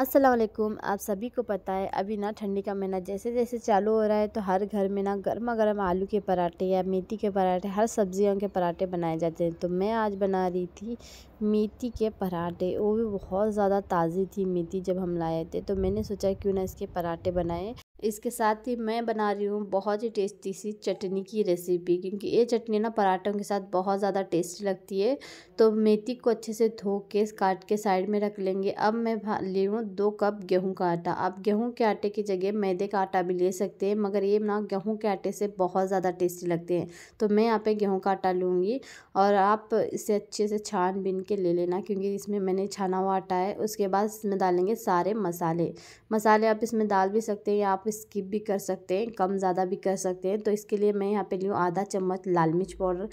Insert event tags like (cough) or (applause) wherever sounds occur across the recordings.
असलम आप सभी को पता है अभी ना ठंडी का महीना जैसे जैसे चालू हो रहा है तो हर घर में ना गर्मा गर्म आलू के पराठे या मेथी के पराठे हर सब्जियों के पराठे बनाए जाते हैं तो मैं आज बना रही थी मेथी के पराठे वो भी बहुत ज़्यादा ताज़ी थी मेथी जब हम लाए थे तो मैंने सोचा क्यों ना इसके पराठे बनाएँ इसके साथ ही मैं बना रही हूँ बहुत ही टेस्टी सी चटनी की रेसिपी क्योंकि ये चटनी ना पराठों के साथ बहुत ज़्यादा टेस्टी लगती है तो मेथी को अच्छे से धो के काट के साइड में रख लेंगे अब मैं ली हूँ दो कप गेहूं का आटा आप गेहूं के आटे की जगह मैदे का आटा भी ले सकते हैं मगर ये ना गेहूँ के आटे से बहुत ज़्यादा टेस्टी लगते हैं तो मैं यहाँ पर गेहूँ का आटा लूँगी और आप इसे अच्छे से छान बीन के ले लेना क्योंकि इसमें मैंने छाना हुआ आटा है उसके बाद इसमें डालेंगे सारे मसाले मसाले आप इसमें डाल भी सकते हैं आप आप स्किप भी कर सकते हैं कम ज़्यादा भी कर सकते हैं तो इसके लिए मैं यहाँ पे लूँ आधा चम्मच लाल मिर्च पाउडर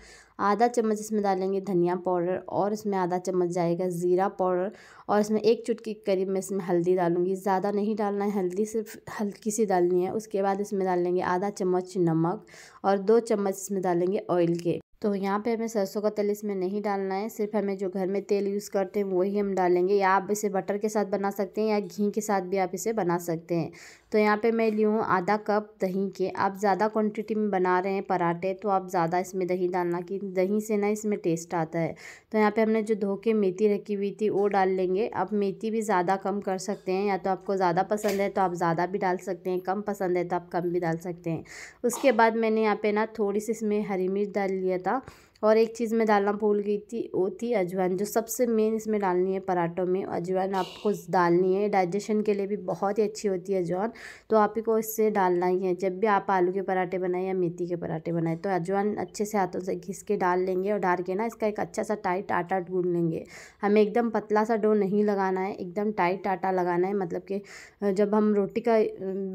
आधा चम्मच इसमें डालेंगे धनिया पाउडर और इसमें आधा चम्मच जाएगा ज़ीरा पाउडर और इसमें एक चुटकी करीब मैं इसमें हल्दी डालूँगी ज़्यादा नहीं डालना है हल्दी सिर्फ हल्की सी डालनी है उसके बाद इसमें डालेंगे आधा चम्मच नमक और दो चम्मच इसमें डालेंगे ऑयल के तो यहाँ पे हमें सरसों का तेल इसमें नहीं डालना है सिर्फ हमें जो घर में तेल यूज़ करते हैं वही हम डालेंगे या आप इसे बटर के साथ बना सकते हैं या घी के साथ भी आप इसे बना सकते हैं तो यहाँ पे मैं ली हूँ आधा कप दही के आप ज़्यादा क्वांटिटी में बना रहे हैं पराठे तो आप ज़्यादा इसमें दही डालना कि दही से ना इसमें टेस्ट आता है तो यहाँ पर हमने जो धो के मेथी रखी हुई थी वो डाल लेंगे आप मेथी भी ज़्यादा कम कर सकते हैं या तो आपको ज़्यादा पसंद है तो आप ज़्यादा भी डाल सकते हैं कम पसंद है तो आप कम भी डाल सकते हैं उसके बाद मैंने यहाँ पर ना थोड़ी सी इसमें हरी मिर्च डाल लिया था 있어. और एक चीज़ मैं डालना भूल गई थी वो थी अजवाइन जो सबसे मेन इसमें डालनी है पराठों में अजवाइन आपको डालनी है डाइजेशन के लिए भी बहुत ही अच्छी होती है अजवाइन तो आप ही को इससे डालना ही है जब भी आप आलू के पराठे बनाएं या मेथी के पराठे बनाएं तो अजवाइन अच्छे से हाथों से घिस के डाल लेंगे और डाल के ना इसका एक अच्छा सा टाइट आटा ढूंढ लेंगे हमें एकदम पतला सा डो नहीं लगाना है एकदम टाइट आटा लगाना है मतलब कि जब हम रोटी का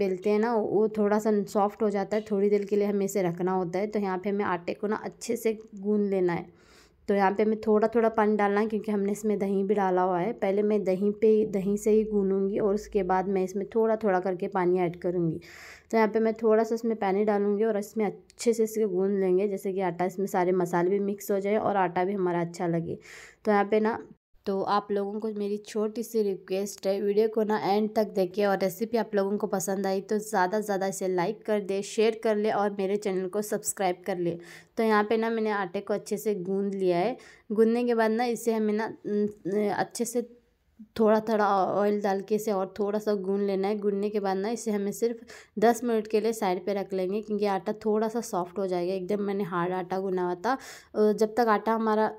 बेलते हैं ना वो थोड़ा सा सॉफ्ट हो जाता है थोड़ी देर के लिए हमें इसे रखना होता है तो यहाँ पर हमें आटे को ना अच्छे से गून भून लेना है तो यहाँ पे हमें थोड़ा थोड़ा पानी डालना है क्योंकि हमने इसमें दही भी डाला हुआ है पहले मैं दही पे दही से ही गूनूंगी और उसके बाद मैं इसमें थोड़ा थोड़ा करके पानी ऐड करूँगी तो यहाँ पे मैं थोड़ा सा इसमें पानी डालूँगी और इसमें अच्छे से इसके गून लेंगे जैसे कि आटा इसमें सारे मसाले भी मिक्स हो जाए और आटा भी हमारा अच्छा लगे तो यहाँ पर ना तो आप लोगों को मेरी छोटी सी रिक्वेस्ट है वीडियो को ना एंड तक देखे और रेसिपी आप लोगों को पसंद आई तो ज़्यादा से ज़्यादा इसे लाइक कर दे शेयर कर ले और मेरे चैनल को सब्सक्राइब कर ले तो यहाँ पे ना मैंने आटे को अच्छे से गूंद लिया है गूंदने के बाद ना इसे हमें ना अच्छे से थोड़ा थोड़ा ऑयल डाल के इसे और थोड़ा सा गून लेना है गूनने के बाद ना इसे हमें सिर्फ दस मिनट के लिए साइड पे रख लेंगे क्योंकि आटा थोड़ा सा सॉफ्ट हो जाएगा एकदम मैंने हार्ड आटा गुना हुआ था जब तक आटा हमारा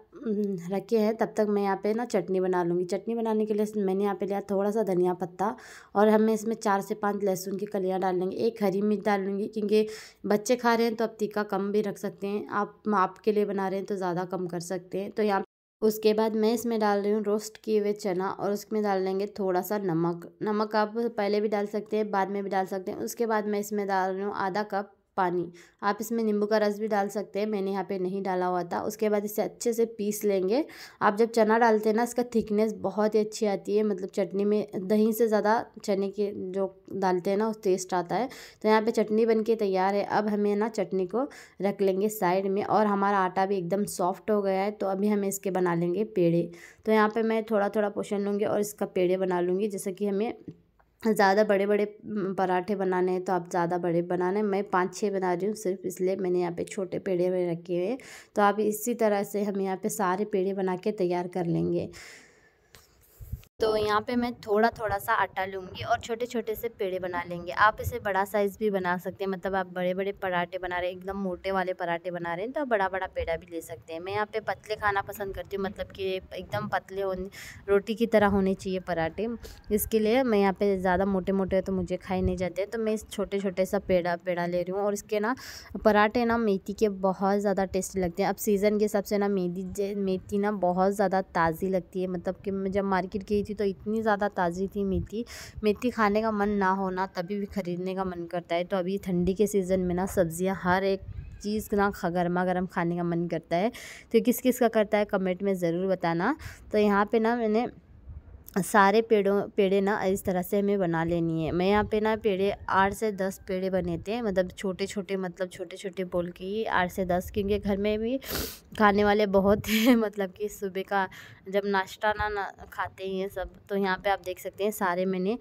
रखे हैं तब तक मैं यहाँ पे ना चटनी बना लूँगी चटनी बनाने के लिए मैंने यहाँ पे लिया थोड़ा सा धनिया पत्ता और हमें इसमें चार से पाँच लहसुन की कलियाँ डाल लेंगे एक हरी मिर्च डाल लूँगी क्योंकि बच्चे खा रहे हैं तो आप तीखा कम भी रख सकते हैं आप आपके लिए बना रहे हैं तो ज़्यादा कम कर सकते हैं तो यहाँ उसके बाद मैं इसमें डाल रही हूँ रोस्ट किए हुए चना और उसमें डाल लेंगे थोड़ा सा नमक नमक आप पहले भी डाल सकते हैं बाद में भी डाल सकते हैं उसके बाद मैं इसमें डाल रही हूँ आधा कप पानी आप इसमें नींबू का रस भी डाल सकते हैं मैंने यहाँ पे नहीं डाला हुआ था उसके बाद इसे अच्छे से पीस लेंगे आप जब चना डालते हैं ना इसका थिकनेस बहुत ही अच्छी आती है मतलब चटनी में दही से ज़्यादा चने के जो डालते हैं ना उस टेस्ट आता है तो यहाँ पे चटनी बन के तैयार है अब हमें ना चटनी को रख लेंगे साइड में और हमारा आटा भी एकदम सॉफ्ट हो गया है तो अभी हमें इसके बना लेंगे पेड़े तो यहाँ पर मैं थोड़ा थोड़ा पोषण लूँगी और इसका पेड़े बना लूँगी जैसे कि हमें ज़्यादा बड़े बड़े पराठे बनाने हैं तो आप ज़्यादा बड़े बनाने मैं पाँच छः बना रही हूँ सिर्फ इसलिए मैंने यहाँ पे छोटे पेड़े में रखे हुए हैं तो आप इसी तरह से हम यहाँ पे सारे पेड़े बना के तैयार कर लेंगे तो यहाँ अच्छा। पे मैं थोड़ा थोड़ा सा आटा लूँगी और छोटे छोटे से पेड़े बना लेंगे आप इसे बड़ा साइज़ भी बना सकते हैं मतलब आप बड़े बड़े पराठे बना रहे हैं एकदम मोटे वाले पराठे बना रहे हैं तो आप बड़ा बड़ा पेड़ा भी ले सकते हैं मैं यहाँ पे पतले खाना पसंद करती हूँ मतलब कि एकदम पतले होने रोटी की तरह होने चाहिए पराठे इसके लिए मैं यहाँ पर ज़्यादा मोटे मोटे तो मुझे खाए नहीं जाते तो मैं इस छोटे छोटे सा पेड़ा पेड़ा ले रही हूँ और इसके ना पराठे ना मेथी के बहुत ज़्यादा टेस्टी लगते हैं अब सीज़न के हिसाब से ना मेथी मेथी ना बहुत ज़्यादा ताज़ी लगती है मतलब कि जब मार्केट की थी तो इतनी ज़्यादा ताज़ी थी मेथी मेथी खाने का मन ना होना तभी भी ख़रीदने का मन करता है तो अभी ठंडी के सीज़न में ना सब्ज़ियाँ हर एक चीज़ ना गर्मा गर्म खाने का मन करता है तो किस किस का करता है कमेंट में ज़रूर बताना तो यहाँ पे ना मैंने सारे पेड़ों पेड़े ना इस तरह से हमें बना लेनी है मैं यहाँ पे ना पेड़े आठ से दस पेड़े बने थे मतलब छोटे छोटे मतलब छोटे छोटे बोल के ही आठ से दस क्योंकि घर में भी खाने वाले बहुत (laughs) हैं मतलब कि सुबह का जब नाश्ता ना, ना खाते ही हैं सब तो यहाँ पे आप देख सकते हैं सारे मैंने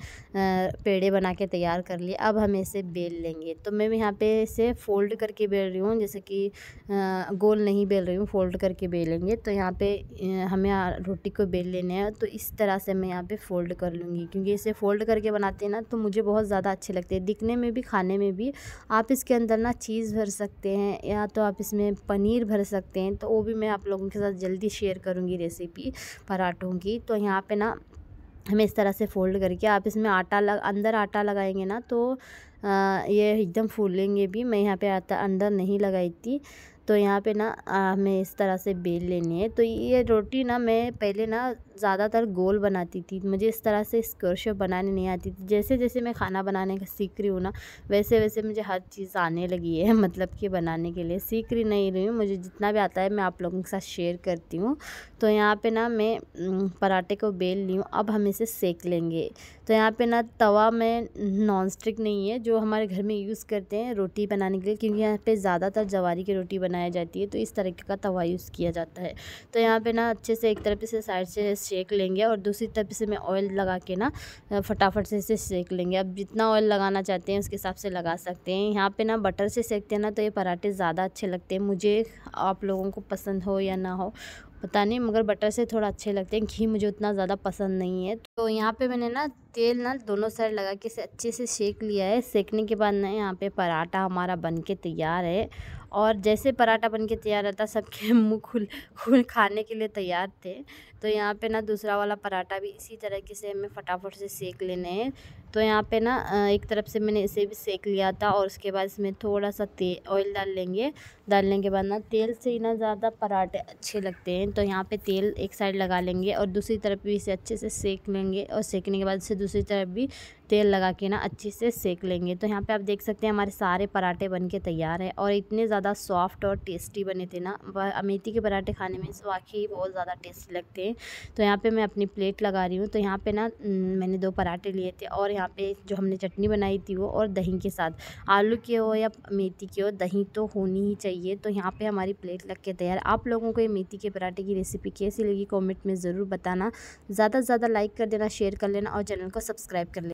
पेड़े बना के तैयार कर लिए अब हम इसे बेल लेंगे तो मैं यहाँ पर इसे फ़ोल्ड करके बेल रही हूँ जैसे कि गोल नहीं बेल रही हूँ फ़ोल्ड करके बेलेंगे तो यहाँ पर हमें रोटी को बेल लेने हैं तो इस तरह से मैं मैं यहाँ पे फोल्ड कर लूँगी क्योंकि इसे फोल्ड करके बनाते हैं ना तो मुझे बहुत ज़्यादा अच्छे लगते हैं दिखने में भी खाने में भी आप इसके अंदर ना चीज़ भर सकते हैं या तो आप इसमें पनीर भर सकते हैं तो वो भी मैं आप लोगों के साथ जल्दी शेयर करूँगी रेसिपी पराठों की तो यहाँ पर ना हमें इस तरह से फ़ोल्ड करके आप इसमें आटा लग अंदर आटा लगाएंगे ना तो आ, ये एकदम फूलेंगे भी मैं यहाँ पे आटा अंदर नहीं लगाई थी तो यहाँ पे ना हमें इस तरह से बेल लेनी है तो ये रोटी ना मैं पहले ना ज़्यादातर गोल बनाती थी मुझे इस तरह से स्क्वेयर बनाने नहीं आती थी जैसे जैसे मैं खाना बनाने का सीख रही हूँ ना वैसे वैसे मुझे हर चीज़ आने लगी है (laughs) मतलब कि बनाने के लिए सीख रही नहीं रही हूँ मुझे जितना भी आता है मैं आप लोगों के साथ शेयर करती हूँ तो यहाँ पर ना मैं पराठे को बेल ली हूँ अब हम इसे सेक लेंगे तो यहाँ पे ना तवा में नॉन स्टिक नहीं है जो हमारे घर में यूज़ करते हैं रोटी बनाने के लिए क्योंकि यहाँ पे ज़्यादातर जवारी की रोटी बनाई जाती है तो इस तरीके का तवा यूज़ किया जाता है तो यहाँ पे ना अच्छे से एक तरफ से साइड से सेक लेंगे और दूसरी तरफ से मैं ऑयल लगा के ना फटाफट से इसे सेक लेंगे अब जितना ऑयल लगाना चाहते हैं उसके हिसाब से लगा सकते हैं यहाँ पर ना बटर से सेकते हैं ना तो ये पराठे ज़्यादा अच्छे लगते हैं मुझे आप लोगों को पसंद हो या ना हो पता नहीं मगर बटर से थोड़ा अच्छे लगते हैं घी मुझे उतना ज़्यादा पसंद नहीं है तो यहाँ पे मैंने ना तेल ना दोनों साइड लगा के इसे अच्छे से सेक लिया है सेकने के बाद ना यहाँ पे पराठा हमारा बन के तैयार है और जैसे पराठा बन के तैयार रहता सबके (laughs) मुँह खुल खुल खाने के लिए तैयार थे तो यहाँ पे ना दूसरा वाला पराठा भी इसी तरीके से हमें फटाफट से सेक लेने हैं तो यहाँ पे ना एक तरफ से मैंने इसे भी सेक लिया था और उसके बाद इसमें थोड़ा सा तेल ऑयल डाल लेंगे डालने के बाद ना तेल से ही ना ज़्यादा पराठे अच्छे लगते हैं तो यहाँ पे तेल एक साइड लगा लेंगे और दूसरी तरफ भी इसे अच्छे से सेक लेंगे और सेकने के बाद इसे दूसरी तरफ भी तेल लगा के ना अच्छे से सेक लेंगे तो यहाँ पे आप देख सकते हैं हमारे सारे पराठे बन के तैयार है और इतने ज़्यादा सॉफ्ट और टेस्टी बने थे ना अमेथी के पराठे खाने में वाकई बहुत ज़्यादा टेस्टी लगते हैं तो यहाँ पे मैं अपनी प्लेट लगा रही हूँ तो यहाँ पे ना मैंने दो पराठे लिए थे और यहाँ पर जो हमने चटनी बनाई थी वो और दही के साथ आलू के हो या मेथी के हो दही तो होनी ही चाहिए तो यहाँ पर हमारी प्लेट लग के तैयार आप लोगों को ये मेथी के पराठे की रेसिपी कैसी लगी कॉमेंट में ज़रूर बताना ज़्यादा से ज़्यादा लाइक कर देना शेयर कर लेना और चैनल को सब्सक्राइब कर लेना